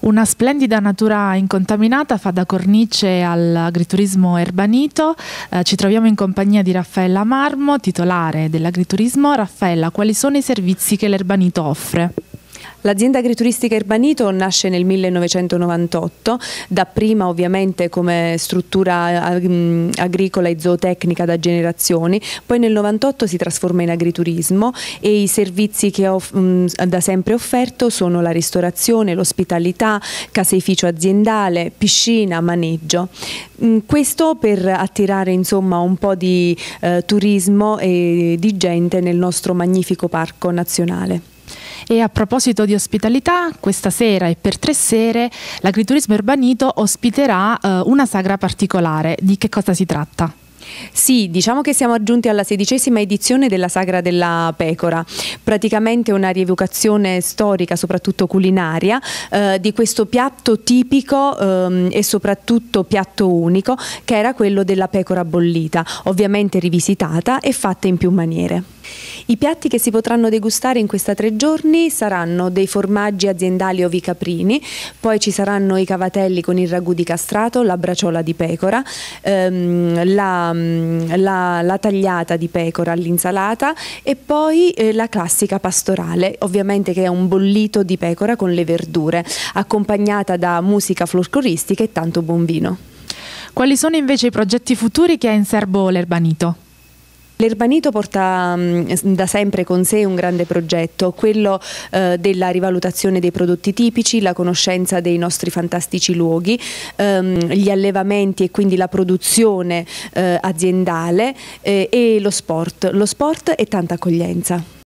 Una splendida natura incontaminata fa da cornice all'agriturismo erbanito. Eh, ci troviamo in compagnia di Raffaella Marmo, titolare dell'agriturismo. Raffaella, quali sono i servizi che l'erbanito offre? L'azienda agrituristica Erbanito nasce nel 1998, dapprima ovviamente come struttura eh, agricola e zootecnica da generazioni, poi nel 1998 si trasforma in agriturismo e i servizi che ho da sempre offerto sono la ristorazione, l'ospitalità, caseificio aziendale, piscina, maneggio. Questo per attirare insomma un po' di eh, turismo e di gente nel nostro magnifico parco nazionale. E a proposito di ospitalità, questa sera e per tre sere l'agriturismo urbanito ospiterà eh, una sagra particolare. Di che cosa si tratta? Sì, diciamo che siamo giunti alla sedicesima edizione della Sagra della Pecora, praticamente una rievocazione storica, soprattutto culinaria, eh, di questo piatto tipico ehm, e soprattutto piatto unico che era quello della pecora bollita, ovviamente rivisitata e fatta in più maniere. I piatti che si potranno degustare in questa tre giorni saranno dei formaggi aziendali ovicaprini, poi ci saranno i cavatelli con il ragù di castrato, la braciola di pecora, ehm, la, mm, la, la, tagliata di pecora all'insalata e poi eh, la classica pastorale, ovviamente che è un bollito di pecora con le verdure, accompagnata da musica folcloristica e tanto buon vino. Quali sono invece i progetti futuri che ha in serbo l'Erbanito? L'Erbanito porta mm, da sempre con sé un grande progetto, quello eh, della rivalutazione dei prodotti tipici, la conoscenza dei nostri fantastici luoghi, ehm, gli allevamenti e quindi la produzione eh, aziendale eh, e lo sport. Lo sport e tanta accoglienza.